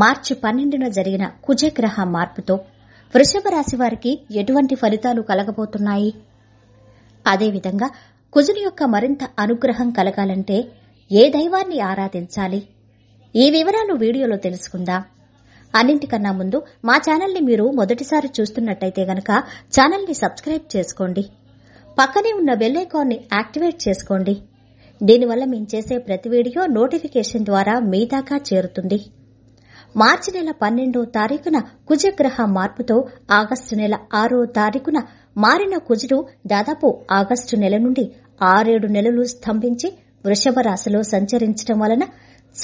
మార్చి పన్నెండున జరిగిన కుజగ్రహ మార్పుతో వృషభ రాశి వారికి ఎటువంటి ఫలితాలు కలగబోతున్నాయి అదేవిధంగా కుజుని యొక్క మరింత అనుగ్రహం కలగాలంటే ఏ దైవాన్ని ఆరాధించాలి ఈ వివరాలు వీడియోలో తెలుసుకుందాం అన్నింటికన్నా ముందు మా ఛానల్ని మీరు మొదటిసారి చూస్తున్నట్టయితే గనక ఛానల్ని సబ్స్క్రైబ్ చేసుకోండి పక్కనే ఉన్న బెల్లైకాన్ ని యాక్టివేట్ చేసుకోండి దీనివల్ల మేము చేసే ప్రతి వీడియో నోటిఫికేషన్ ద్వారా మీ దాకా చేరుతుంది మార్చి నెల పన్నెండో తారీఖున కుజగ్రహ మార్పుతో ఆగస్టు నెల ఆరో తారీఖున మారిన కుజుడు దాదాపు ఆగస్టు నెల నుండి ఆరేడు నెలలు స్తంభించి వృషభ రాశిలో సంచరించడం వలన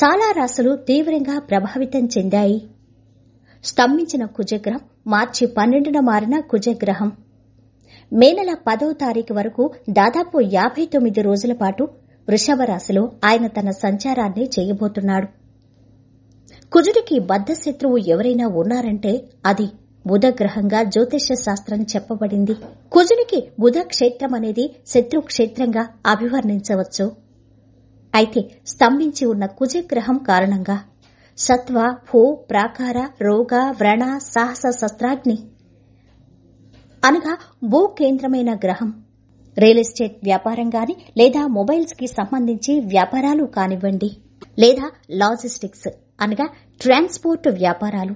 చాలా రాశులు తీవ్రంగా ప్రభావితం చెందాయి స్తంభించిన కుజగ్రహం మార్చి పన్నెండున మారిన కుజగ్రహం మే నెల పదో తారీఖు వరకు దాదాపు యాభై తొమ్మిది రోజుల పాటు వృషభ రాశిలో ఆయన తన సంచారాన్ని చేయబోతున్నాడు కుజుడికి బద్ధశత్రువు ఎవరైనా ఉన్నారంటే అది బుధగ్రహంగా జ్యోతిష్య శాస్త్రం చెప్పబడింది కుజునికి క్షేత్రం అనేది శత్రుక్షేత్రంగా అభివర్ణించవచ్చు అయితే స్తంభించి ఉన్న కుజగ్రహం కారణంగా సత్వ భూ ప్రాకార రోగ వ్రణ సాహస శస్త్రాగ్ని అనగా భూ కేంద్రమైన గ్రహం రియల్ ఎస్టేట్ వ్యాపారం గాని లేదా మొబైల్స్ కి సంబంధించి వ్యాపారాలు కానివ్వండి లేదా లాజిస్టిక్స్ అనగా ట్రాన్స్పోర్ట్ వ్యాపారాలు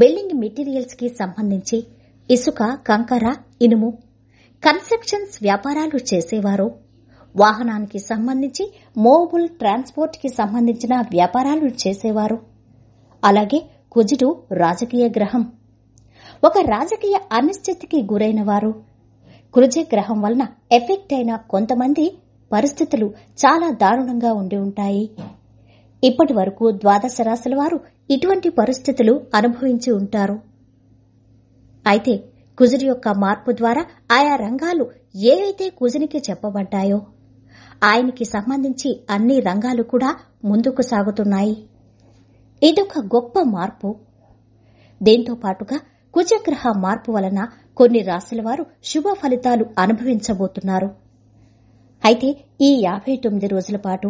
బిల్డింగ్ మెటీరియల్స్ కి సంబంధించి ఇసుక కంకర ఇనుము కన్స్ట్రక్షన్స్ వ్యాపారాలు చేసేవారు వాహనానికి సంబంధించి మోబుల్ ట్రాన్స్పోర్ట్ కి సంబంధించిన వ్యాపారాలు చేసేవారు అలాగే కుజుడు రాజకీయ గ్రహం ఒక రాజకీయ అనిశ్చితికి గురైన వారు కుజ గ్రహం వలన ఎఫెక్ట్ అయిన కొంతమంది పరిస్థితులు చాలా దారుణంగా ఉండి ఉంటాయి ఇప్పటి వరకు ద్వాదశ రాశుల వారు ఇటువంటి పరిస్థితులు అనుభవించి ఉంటారు అయితే కుజుని యొక్క మార్పు ద్వారా ఆయా రంగాలు ఏవైతే కుజునికి చెప్పబడ్డాయో ఆయనకి సంబంధించి అన్ని రంగాలు కూడా ముందుకు సాగుతున్నాయి ఇదొక గొప్ప మార్పు దీంతో పాటుగా కుజగ్రహ మార్పు వలన కొన్ని రాశుల వారు శుభ ఫలితాలు అనుభవించబోతున్నారు అయితే ఈ యాభై తొమ్మిది రోజుల పాటు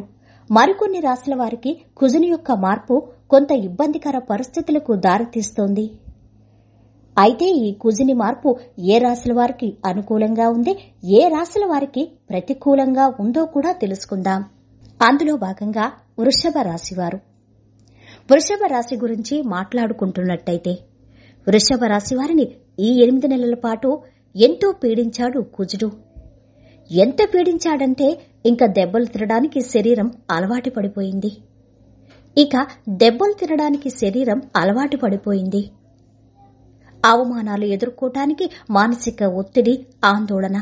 మరికొన్ని రాశుల వారికి కుజుని యొక్క మార్పు కొంత ఇబ్బందికర పరిస్థితులకు దారితీస్తోంది అయితే ఈ కుజుని మార్పు ఏ రాసుల వారికి అనుకూలంగా ఉంది ఏ రాశుల వారికి ప్రతికూలంగా ఉందో కూడా తెలుసుకుందాం అందులో భాగంగా వృషభ రాశివారు వృషభ రాశి గురించి మాట్లాడుకుంటున్నట్టయితే వృషభ రాశివారిని ఈ ఎనిమిది నెలల పాటు ఎంతో పీడించాడు కుజుడు ఎంత పీడించాడంటే ఇంకా దెబ్బలు తినడానికి శరీరం అలవాటు పడిపోయింది ఇక దెబ్బలు తినడానికి శరీరం అలవాటు పడిపోయింది అవమానాలు ఎదుర్కోవటానికి మానసిక ఒత్తిడి ఆందోళన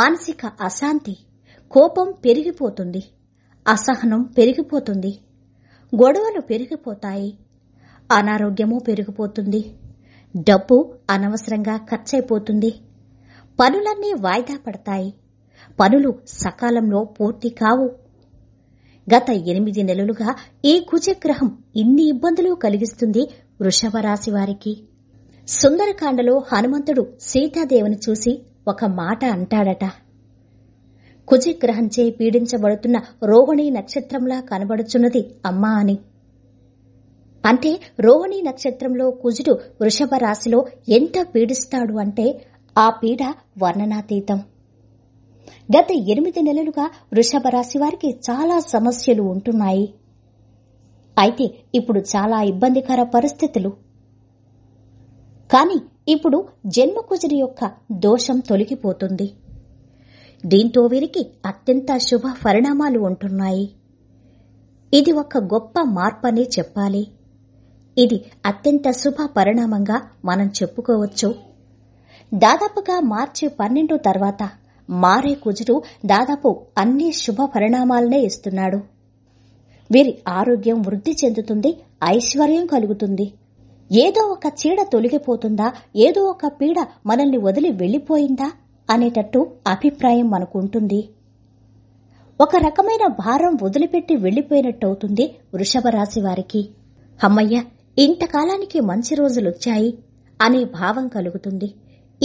మానసిక అశాంతి కోపం పెరిగిపోతుంది అసహనం పెరిగిపోతుంది గొడవలు పెరిగిపోతాయి అనారోగ్యము పెరిగిపోతుంది డబ్బు అనవసరంగా ఖర్చయిపోతుంది పనులన్నీ వాయిదా పడతాయి పనులు సకాలంలో పూర్తి కావు గత ఎనిమిది నెలలుగా ఈ కుజగ్రహం ఇన్ని ఇబ్బందులు కలిగిస్తుంది వృషభ రాశి వారికి సుందరకాండలో హనుమంతుడు సీతాదేవిని చూసి ఒక మాట అంటాడట కుజగ్రహంచే పీడించబడుతున్న రోహిణి నక్షత్రంలా కనబడుచున్నది అమ్మా అని అంటే రోహిణి నక్షత్రంలో కుజుడు వృషభ రాశిలో ఎంత పీడిస్తాడు అంటే ఆ పీడ వర్ణనాతీతం గత ఎనిమిది నెలలుగా వృషభ రాశి వారికి చాలా సమస్యలు ఉంటున్నాయి అయితే ఇప్పుడు చాలా ఇబ్బందికర పరిస్థితులు కానీ ఇప్పుడు జన్మకుజరి యొక్క దోషం తొలగిపోతుంది దీంతో వీరికి అత్యంత శుభ పరిణామాలు ఉంటున్నాయి ఇది ఒక గొప్ప మార్పనే చెప్పాలి ఇది అత్యంత శుభ పరిణామంగా మనం చెప్పుకోవచ్చు దాదాపుగా మార్చి పన్నెండు తర్వాత మారే కుజుడు దాదాపు అన్ని శుభ పరిణామాలనే ఇస్తున్నాడు వీరి ఆరోగ్యం వృద్ధి చెందుతుంది ఐశ్వర్యం కలుగుతుంది ఏదో ఒక చీడ తొలగిపోతుందా ఏదో ఒక పీడ మనల్ని వదిలి వెళ్ళిపోయిందా అనేటట్టు అభిప్రాయం మనకుంటుంది ఒక రకమైన భారం వదిలిపెట్టి వెళ్లిపోయినట్టవుతుంది వృషభ రాశి వారికి అమ్మయ్య ఇంతకాలానికి మంచి రోజులొచ్చాయి అనే భావం కలుగుతుంది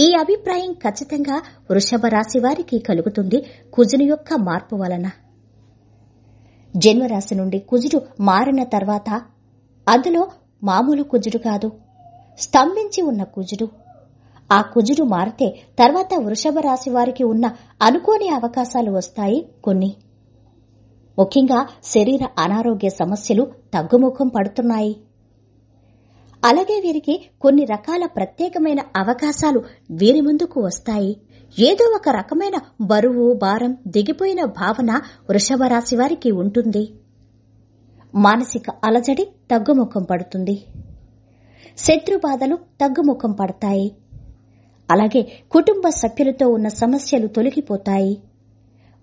ఈ అభిప్రాయం ఖచ్చితంగా వృషభ రాశి వారికి కలుగుతుంది కుజుని యొక్క మార్పు వలన జన్మరాశి నుండి కుజుడు మారిన తర్వాత అందులో మామూలు కుజుడు కాదు స్తంభించి ఉన్న కుజుడు ఆ కుజుడు మారితే తర్వాత వృషభ రాశి వారికి ఉన్న అనుకోని అవకాశాలు వస్తాయి కొన్ని ముఖ్యంగా శరీర అనారోగ్య సమస్యలు తగ్గుముఖం పడుతున్నాయి అలాగే వీరికి కొన్ని రకాల ప్రత్యేకమైన అవకాశాలు వీరి ముందుకు వస్తాయి ఏదో ఒక రకమైన బరువు భారం దిగిపోయిన భావన వృషభ రాశి వారికి ఉంటుంది మానసిక అలజడి తగ్గుముఖం పడుతుంది శత్రు బాధలు తగ్గుముఖం పడతాయి అలాగే కుటుంబ సభ్యులతో ఉన్న సమస్యలు తొలగిపోతాయి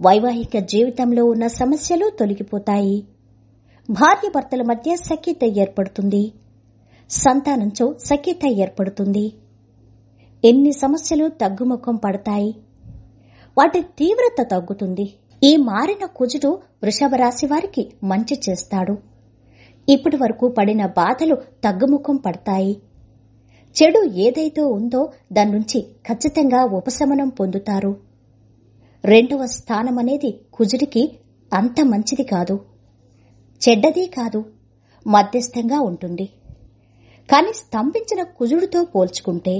వైవాహిక జీవితంలో ఉన్న సమస్యలు తొలగిపోతాయి భార్య భర్తల మధ్య సఖ్యత ఏర్పడుతుంది సంతానంతో సఖ్యత ఏర్పడుతుంది ఎన్ని సమస్యలు తగ్గుముఖం పడతాయి వాటి తీవ్రత తగ్గుతుంది ఈ మారిన కుజుడు వృషభ రాశి వారికి మంచి చేస్తాడు ఇప్పటి వరకు పడిన బాధలు తగ్గుముఖం పడతాయి చెడు ఏదైతే ఉందో దాని నుంచి ఖచ్చితంగా ఉపశమనం పొందుతారు రెండవ స్థానమనేది కుజుడికి అంత మంచిది కాదు చెడ్డది కాదు మధ్యస్థంగా ఉంటుంది కాని స్తంభించిన కుజుడితో పోల్చుకుంటే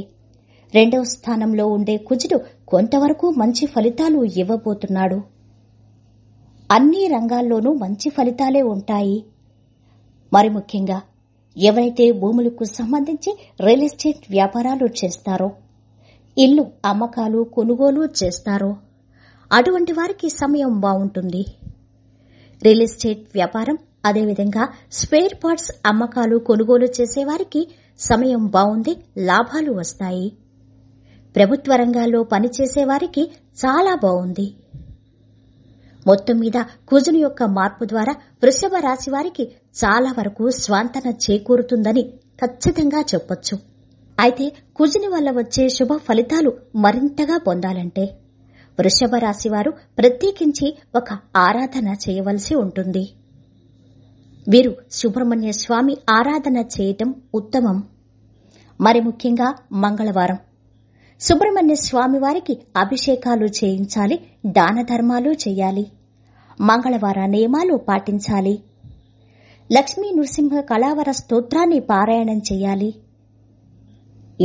రెండవ స్థానంలో ఉండే కుజుడు కొంతవరకు మంచి ఫలితాలు ఇవ్వబోతున్నాడు అన్ని రంగాల్లోనూ మంచి ఫలితాలే ఉంటాయి మరి ముఖ్యంగా ఎవరైతే భూములకు సంబంధించి రియల్ ఎస్టేట్ వ్యాపారాలు చేస్తారో ఇల్లు అమ్మకాలు కొనుగోలు చేస్తారో అటువంటి వారికి సమయం బాగుంటుంది రియల్ ఎస్టేట్ వ్యాపారం అదేవిధంగా స్పేర్ పార్ట్స్ అమ్మకాలు కొనుగోలు చేసేవారికి సమయం బాగుంది లాభాలు వస్తాయి ప్రభుత్వ రంగాల్లో పనిచేసేవారికి చాలా బాగుంది మొత్తం మీద కుజుని యొక్క మార్పు ద్వారా వృషభ రాశి వారికి చాలా వరకు స్వాంతన చేకూరుతుందని ఖచ్చితంగా చెప్పొచ్చు అయితే కుజుని వల్ల వచ్చే శుభ ఫలితాలు మరింతగా పొందాలంటే వృషభ రాశివారు ప్రత్యేకించి ఒక ఆరాధన చేయవలసి ఉంటుంది వీరు సుబ్రహ్మణ్య స్వామి ఆరాధన చేయటం ఉత్తమం మరి ముఖ్యంగా మంగళవారం సుబ్రహ్మణ్య స్వామి వారికి అభిషేకాలు చేయించాలి దాన ధర్మాలు చేయాలి మంగళవార నియమాలు పాటించాలి లక్ష్మీ నృసింహ కళావర స్తోత్రాన్ని పారాయణం చేయాలి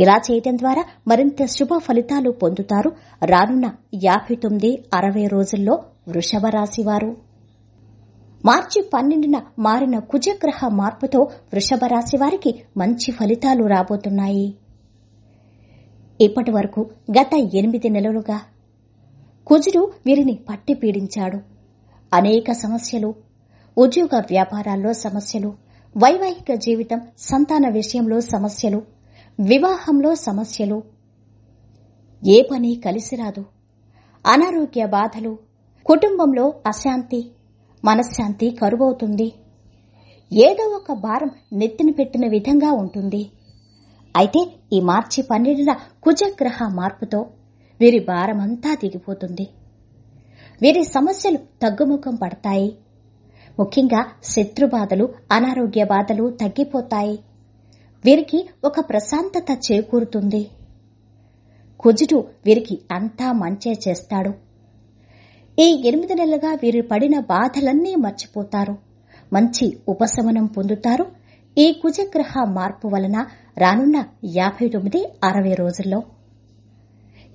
ఇలా చేయటం ద్వారా మరింత శుభ ఫలితాలు పొందుతారు రానున్న యాభై తొమ్మిది అరవై రోజుల్లో వృషభ రాశివారు మార్చి పన్నెండున మారిన కుజగ్రహ మార్పుతో వృషభ రాశి వారికి మంచి ఫలితాలు రాబోతున్నాయి ఇప్పటి వరకు గత ఎనిమిది నెలలుగా కుజుడు వీరిని పట్టి పీడించాడు అనేక సమస్యలు ఉద్యోగ వ్యాపారాల్లో సమస్యలు వైవాహిక జీవితం సంతాన విషయంలో సమస్యలు వివాహంలో సమస్యలు ఏ పని కలిసిరాదు అనారోగ్య బాధలు కుటుంబంలో అశాంతి మనశ్శాంతి కరువవుతుంది ఏదో ఒక భారం నెత్తిన పెట్టిన విధంగా ఉంటుంది అయితే ఈ మార్చి పన్నెండున కుజగ్రహ మార్పుతో వీరి భారమంతా దిగిపోతుంది వీరి సమస్యలు తగ్గుముఖం పడతాయి ముఖ్యంగా శత్రు బాధలు అనారోగ్య బాధలు తగ్గిపోతాయి వీరికి ఒక ప్రశాంతత చేకూరుతుంది కుజుడు వీరికి అంతా మంచే చేస్తాడు ఈ ఎనిమిది నెలలుగా వీరు పడిన బాధలన్నీ మర్చిపోతారు మంచి ఉపశమనం పొందుతారు ఈ కుజగ్రహ మార్పు వలన రానున్న యాభై తొమ్మిది అరవై రోజుల్లో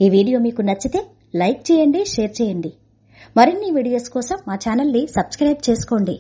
ఈ వీడియో మీకు నచ్చితే లైక్ చేయండి షేర్ చేయండి మరిన్ని వీడియోస్ కోసం మా ఛానల్ని సబ్స్క్రైబ్ చేసుకోండి